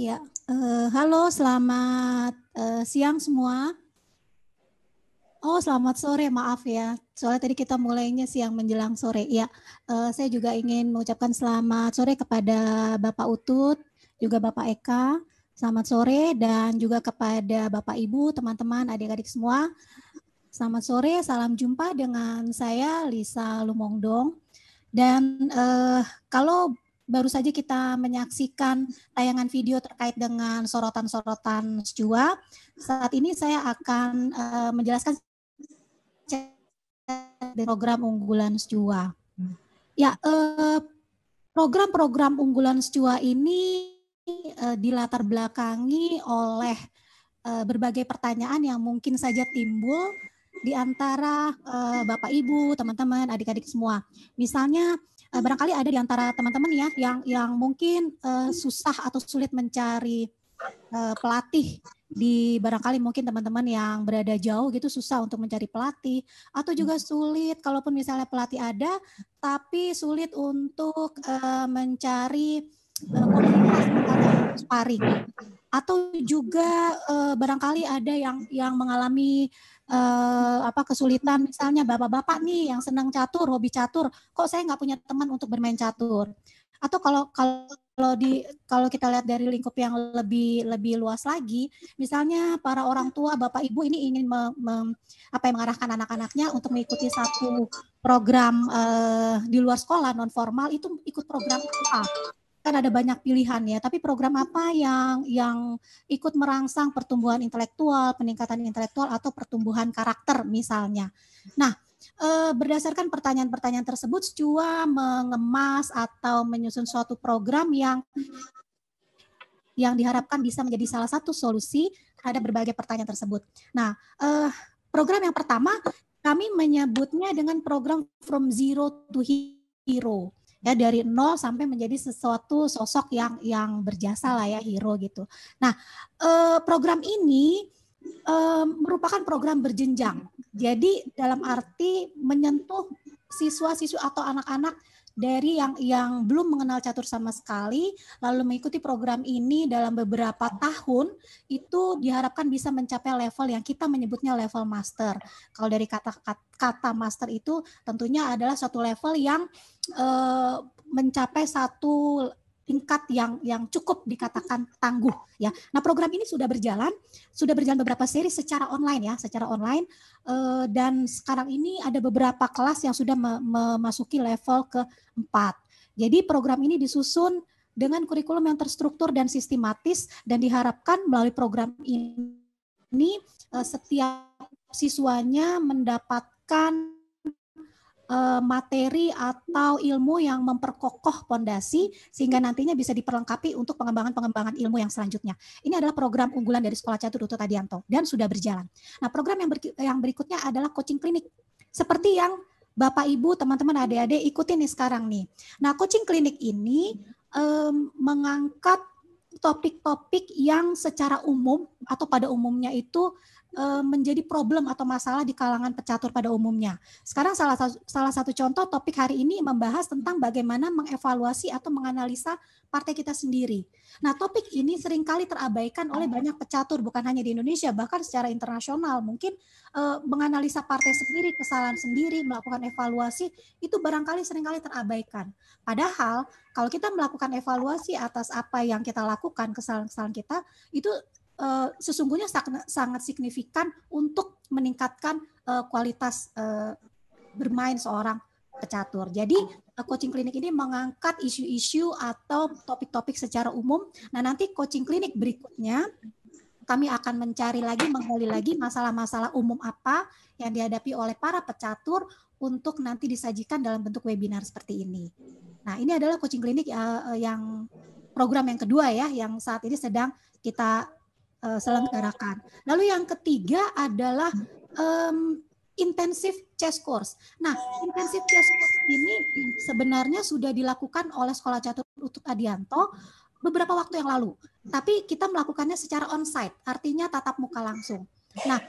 Ya, uh, halo, selamat uh, siang semua. Oh, selamat sore, maaf ya. Soalnya tadi kita mulainya siang menjelang sore. Ya, uh, saya juga ingin mengucapkan selamat sore kepada Bapak Utut, juga Bapak Eka. Selamat sore dan juga kepada Bapak Ibu, teman-teman, adik-adik semua. Selamat sore, salam jumpa dengan saya Lisa Lumongdong. Dan uh, kalau baru saja kita menyaksikan tayangan video terkait dengan sorotan-sorotan SJUA. Saat ini saya akan uh, menjelaskan program unggulan SJUA. Ya, eh, program-program unggulan SJUA ini uh, dilatar belakangi oleh uh, berbagai pertanyaan yang mungkin saja timbul di antara uh, Bapak Ibu, teman-teman, adik-adik semua. Misalnya uh, barangkali ada di antara teman-teman ya yang yang mungkin uh, susah atau sulit mencari uh, pelatih di barangkali mungkin teman-teman yang berada jauh gitu susah untuk mencari pelatih atau juga hmm. sulit kalaupun misalnya pelatih ada tapi sulit untuk uh, mencari uh, komunitas atau sparring atau juga uh, barangkali ada yang yang mengalami uh, apa kesulitan misalnya bapak-bapak nih yang senang catur hobi catur kok saya nggak punya teman untuk bermain catur atau kalau kalau kalau di kalau kita lihat dari lingkup yang lebih lebih luas lagi, misalnya para orang tua bapak ibu ini ingin me, me, apa yang mengarahkan anak-anaknya untuk mengikuti satu program uh, di luar sekolah non formal itu ikut program apa? kan ada banyak pilihan ya, tapi program hmm. apa yang yang ikut merangsang pertumbuhan intelektual, peningkatan intelektual atau pertumbuhan karakter misalnya. Nah, eh, berdasarkan pertanyaan-pertanyaan tersebut, Cua mengemas atau menyusun suatu program yang yang diharapkan bisa menjadi salah satu solusi terhadap berbagai pertanyaan tersebut. Nah, eh, program yang pertama kami menyebutnya dengan program From Zero to Hero ya dari nol sampai menjadi sesuatu sosok yang yang berjasa lah ya hero gitu. Nah eh, program ini eh, merupakan program berjenjang. Jadi dalam arti menyentuh siswa-siswa atau anak-anak dari yang yang belum mengenal catur sama sekali lalu mengikuti program ini dalam beberapa tahun itu diharapkan bisa mencapai level yang kita menyebutnya level master. Kalau dari kata kata master itu tentunya adalah suatu level yang uh, mencapai satu tingkat yang yang cukup dikatakan tangguh ya. Nah, program ini sudah berjalan, sudah berjalan beberapa seri secara online ya, secara online e, dan sekarang ini ada beberapa kelas yang sudah memasuki level keempat. Jadi program ini disusun dengan kurikulum yang terstruktur dan sistematis dan diharapkan melalui program ini eh, setiap siswanya mendapatkan Eh, materi atau ilmu yang memperkokoh pondasi sehingga nantinya bisa diperlengkapi untuk pengembangan-pengembangan ilmu yang selanjutnya. Ini adalah program unggulan dari Sekolah Catur Duto Tadianto dan sudah berjalan. Nah, program yang, yang berikutnya adalah coaching klinik. Seperti yang Bapak Ibu, teman-teman adik-adik ikutin nih sekarang nih. Nah, coaching klinik ini um, mengangkat topik-topik yang secara umum atau pada umumnya itu Eh, menjadi problem atau masalah di kalangan pecatur pada umumnya. Sekarang salah satu, salah satu contoh topik hari ini membahas tentang bagaimana mengevaluasi atau menganalisa partai kita sendiri. Nah, topik ini seringkali terabaikan oleh oh. banyak pecatur bukan hanya di Indonesia, bahkan secara internasional. Mungkin uh, menganalisa partai sendiri, kesalahan sendiri, melakukan evaluasi itu barangkali seringkali terabaikan. Padahal kalau kita melakukan evaluasi atas apa yang kita lakukan, kesalahan-kesalahan kita, itu Eh, sesungguhnya sangat signifikan untuk meningkatkan eh, kualitas eh, bermain seorang pecatur. Jadi coaching klinik ini mengangkat isu-isu atau topik-topik secara umum. Nah, nanti coaching klinik berikutnya kami akan mencari lagi menggali lagi masalah-masalah umum apa yang dihadapi oleh para pecatur untuk nanti disajikan dalam bentuk webinar seperti ini. Nah, ini adalah coaching klinik yang program yang kedua ya yang saat ini sedang kita uh, eh, selenggarakan. Oh. Lalu yang ketiga adalah um, intensif chess course. Nah, intensif chess course ini sebenarnya sudah dilakukan oleh Sekolah Catur Utut Adianto beberapa waktu yang lalu. Tapi kita melakukannya secara on-site, artinya tatap muka langsung. Nah,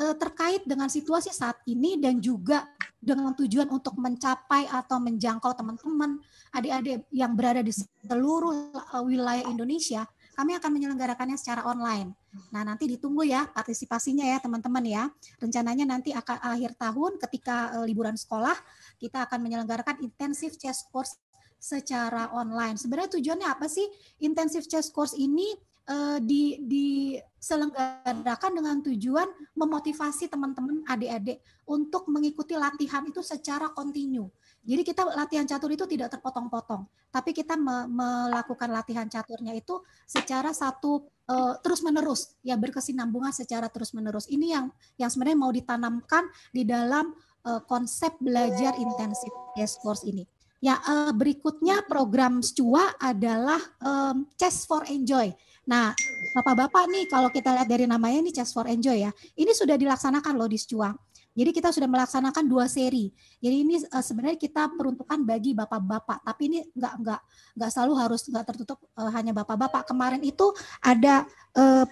eh, terkait dengan situasi saat ini dan juga dengan tujuan untuk mencapai atau menjangkau teman-teman adik-adik yang berada di seluruh eh, wilayah Indonesia, kami akan menyelenggarakannya secara online. Nah, nanti ditunggu ya partisipasinya ya teman-teman ya. Rencananya nanti akan akhir tahun ketika eh, liburan sekolah, kita akan menyelenggarakan intensif chess course secara online. Sebenarnya tujuannya apa sih? intensif chess course ini uh, di di selenggarakan dengan tujuan memotivasi teman-teman adik-adik untuk mengikuti latihan itu secara kontinu. Jadi kita latihan catur itu tidak terpotong-potong, tapi kita me melakukan latihan caturnya itu secara satu uh, eh, terus menerus, ya berkesinambungan secara terus menerus. Ini yang yang sebenarnya mau ditanamkan di dalam uh, konsep belajar intensif yes course ini. Ya, uh, berikutnya program SCUA adalah um, Chess for Enjoy. Nah, Bapak-bapak nih kalau kita lihat dari namanya ini Chess for Enjoy ya. Ini sudah dilaksanakan loh di SCUA. Jadi kita sudah melaksanakan dua seri. Jadi ini uh, sebenarnya kita peruntukan bagi bapak-bapak, tapi ini nggak nggak nggak selalu harus nggak tertutup uh, hanya bapak-bapak. Kemarin itu ada uh,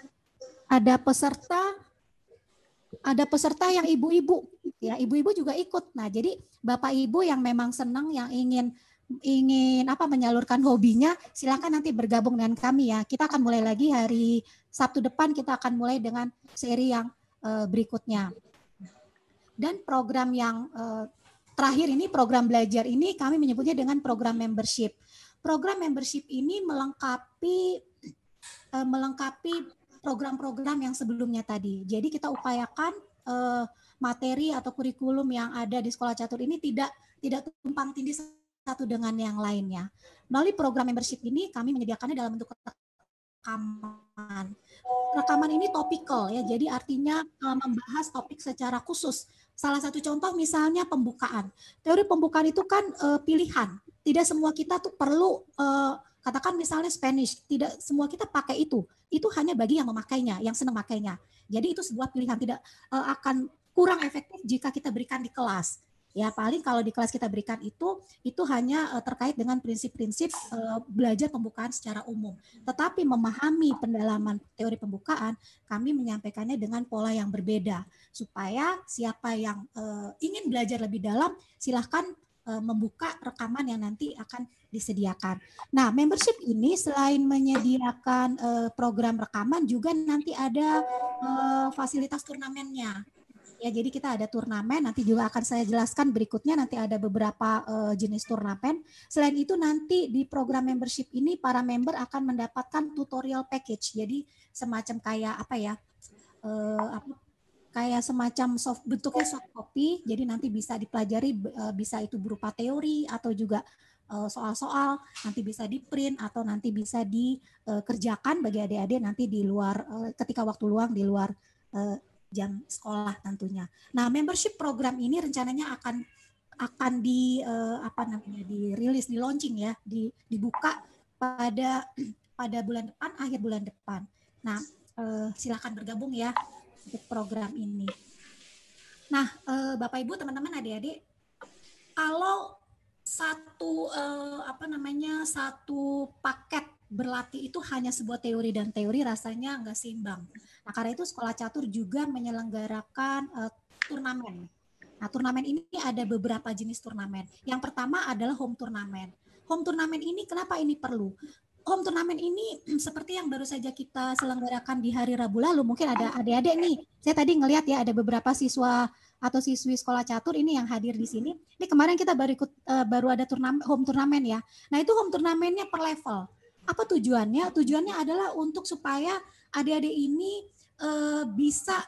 ada peserta ada peserta yang ibu-ibu ya ibu-ibu juga ikut nah jadi bapak ibu yang memang senang yang ingin ingin apa menyalurkan hobinya silakan nanti bergabung dengan kami ya kita akan mulai lagi hari Sabtu depan kita akan mulai dengan seri yang uh, berikutnya dan program yang uh, terakhir ini program belajar ini kami menyebutnya dengan program membership program membership ini melengkapi eh, melengkapi program-program yang sebelumnya tadi. Jadi kita upayakan uh, materi atau kurikulum yang ada di sekolah catur ini tidak tidak tumpang tindih satu dengan yang lainnya. Melalui program membership ini kami menyediakannya dalam bentuk rekaman. Rekaman ini topikal ya, jadi artinya eh, membahas topik secara khusus. Salah satu contoh misalnya pembukaan. Teori pembukaan itu kan uh, pilihan. Tidak semua kita tuh perlu uh, Katakan misalnya Spanish, tidak semua kita pakai itu. Itu hanya bagi yang memakainya, yang senang makainya. Jadi itu sebuah pilihan tidak uh, akan kurang efektif jika kita berikan di kelas. Ya paling kalau di kelas kita berikan itu itu hanya uh, terkait dengan prinsip-prinsip uh, belajar pembukaan secara umum. Tetapi memahami pendalaman teori pembukaan, kami menyampaikannya dengan pola yang berbeda supaya siapa yang uh, ingin belajar lebih dalam silahkan Eh, membuka rekaman yang nanti akan disediakan. Nah, membership ini selain menyediakan eh, program rekaman juga nanti ada eh, fasilitas turnamennya. Ya, jadi kita ada turnamen nanti juga akan saya jelaskan berikutnya nanti ada beberapa jenis turnamen. Selain itu nanti di program membership ini para member akan mendapatkan tutorial package. Jadi semacam kayak apa ya? kayak semacam soft bentuknya soft copy jadi nanti bisa dipelajari eh, bisa itu berupa teori atau juga eh, soal-soal nanti bisa di print atau nanti bisa dikerjakan eh, bagi adik-adik nanti di luar ketika waktu luang di luar jam sekolah tentunya. Nah, membership program ini rencananya akan akan di apa namanya dirilis di launching ya, di, dibuka pada pada bulan depan akhir bulan depan. Nah, silakan bergabung ya untuk program ini. Nah, uh, Bapak Ibu, teman-teman, adik-adik, kalau satu uh, apa namanya satu paket berlatih itu hanya sebuah teori dan teori rasanya nggak seimbang. Nah karena itu sekolah catur juga menyelenggarakan uh, turnamen. Nah turnamen ini ada beberapa jenis turnamen. Yang pertama adalah home turnamen. Home turnamen ini kenapa ini perlu? Home turnamen ini seperti yang baru saja kita selenggarakan di hari Rabu lalu mungkin ada adik-adik nih. Saya tadi ngelihat ya ada beberapa siswa atau siswi sekolah catur ini yang hadir di sini. Ini kemarin kita baru ikut eh, baru ada turnamen home turnamen ya. Nah, itu home turnamennya per level. Apa tujuannya? Tujuannya adalah untuk supaya adik-adik ini uh, bisa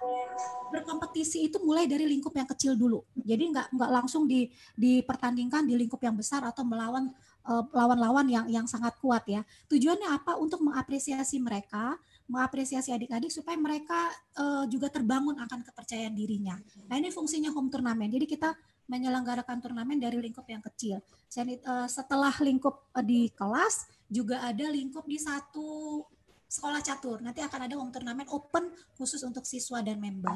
berkompetisi itu mulai dari lingkup yang kecil dulu. Jadi nggak nggak langsung di, dipertandingkan di lingkup yang besar atau melawan eh, lawan-lawan uh, yang yang sangat kuat ya. Tujuannya apa? Untuk mengapresiasi mereka, mengapresiasi adik-adik supaya mereka uh, juga terbangun akan kepercayaan dirinya. Nah ini fungsinya home turnamen. Jadi kita menyelenggarakan turnamen dari lingkup yang kecil. Setelah lingkup di kelas juga ada lingkup di satu sekolah catur. Nanti akan ada home turnamen open khusus untuk siswa dan member.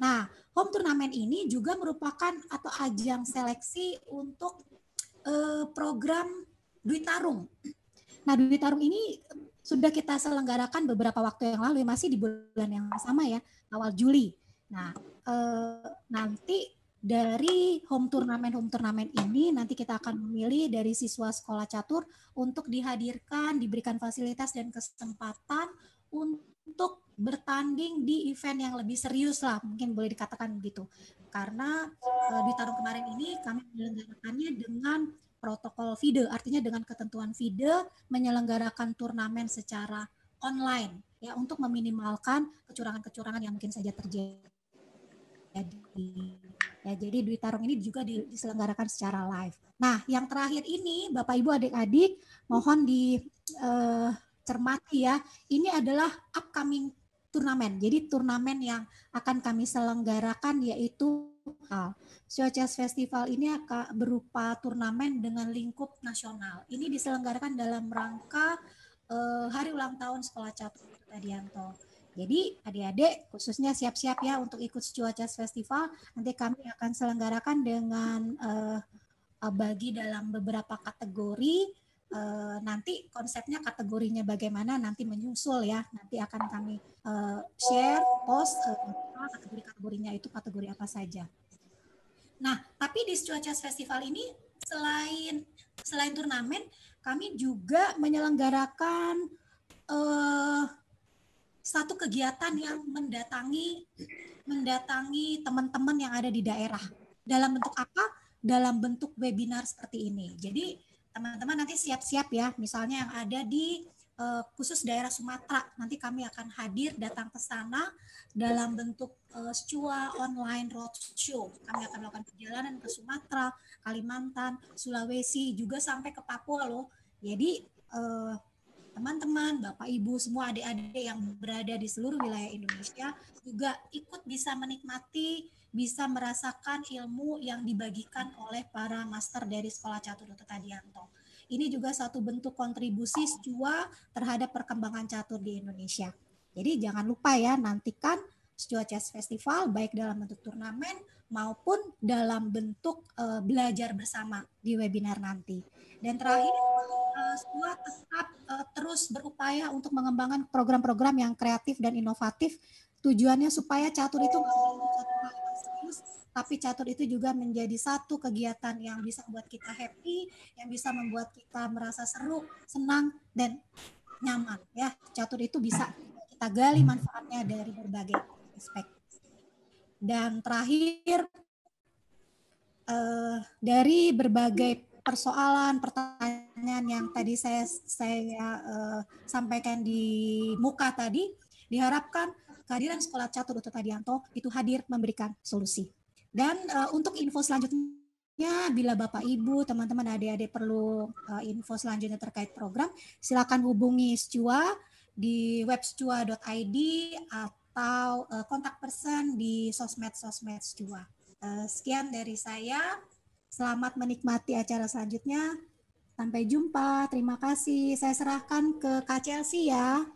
Nah, home turnamen ini juga merupakan atau ajang seleksi untuk eh, program Duit Tarung. Nah, Duit Tarung ini eh, sudah kita selenggarakan beberapa waktu yang lalu, ya, masih di bulan yang sama ya, awal Juli. Nah, eh, nanti dari home turnamen home turnamen ini nanti kita akan memilih dari siswa sekolah catur untuk dihadirkan, diberikan fasilitas dan kesempatan untuk bertanding di event yang lebih serius lah mungkin boleh dikatakan begitu karena e, di tahun kemarin ini kami menyelenggarakannya dengan protokol FIDE artinya dengan ketentuan FIDE menyelenggarakan turnamen secara online ya untuk meminimalkan kecurangan-kecurangan yang mungkin saja terjadi. Ya, jadi duit tarung ini juga diselenggarakan secara live. Nah, yang terakhir ini Bapak Ibu adik-adik mohon dicermati eh, ya. Ini adalah upcoming turnamen. Jadi turnamen yang akan kami selenggarakan yaitu ah, Showcase Festival ini akan berupa turnamen dengan lingkup nasional. Ini diselenggarakan dalam rangka eh, hari ulang tahun Sekolah Catur Tadianto. Jadi adik-adik khususnya siap-siap ya untuk ikut cuaca festival. Nanti kami akan selenggarakan dengan uh, bagi dalam beberapa kategori. Uh, nanti konsepnya kategorinya bagaimana nanti menyusul ya. Nanti akan kami uh, share, post uh, kategori-kategorinya itu kategori apa saja. Nah, tapi di cuaca festival ini selain selain turnamen, kami juga menyelenggarakan uh, satu kegiatan yang mendatangi mendatangi teman-teman yang ada di daerah. Dalam bentuk apa? Dalam bentuk webinar seperti ini. Jadi teman-teman nanti siap-siap ya, misalnya yang ada di uh, khusus daerah Sumatera, nanti kami akan hadir datang ke sana dalam bentuk uh, eh, secua online roadshow. Kami akan melakukan perjalanan ke Sumatera, Kalimantan, Sulawesi, juga sampai ke Papua loh. Jadi eh, teman-teman, Bapak Ibu, semua adik-adik yang berada di seluruh wilayah Indonesia juga ikut bisa menikmati, bisa merasakan ilmu yang dibagikan oleh para master dari Sekolah Catur Dr. Tadianto. Ini juga satu bentuk kontribusi SCUA terhadap perkembangan catur di Indonesia. Jadi jangan lupa ya, nantikan SCUA Chess Festival baik dalam bentuk turnamen maupun dalam bentuk eh, belajar bersama di webinar nanti. Dan terakhir, eh, sebuah tetap eh, terus berupaya untuk mengembangkan program-program yang kreatif dan inovatif. Tujuannya supaya catur itu tapi catur itu juga menjadi satu kegiatan yang bisa membuat kita happy, yang bisa membuat kita merasa seru, senang, dan nyaman. Ya, catur itu bisa kita gali manfaatnya dari berbagai aspek. Dan terakhir, eh, dari berbagai persoalan pertanyaan yang tadi saya saya uh, sampaikan di muka tadi diharapkan kehadiran sekolah catur Utut Tadianto itu hadir memberikan solusi. Dan uh, untuk info selanjutnya bila Bapak Ibu, teman-teman adik-adik perlu uh, info selanjutnya terkait program, silakan hubungi SCUA di websecua.id atau uh, kontak person di sosmed-sosmed SCUA sekian dari saya. Selamat menikmati acara selanjutnya. Sampai jumpa. Terima kasih. Saya serahkan ke Kak Chelsea ya.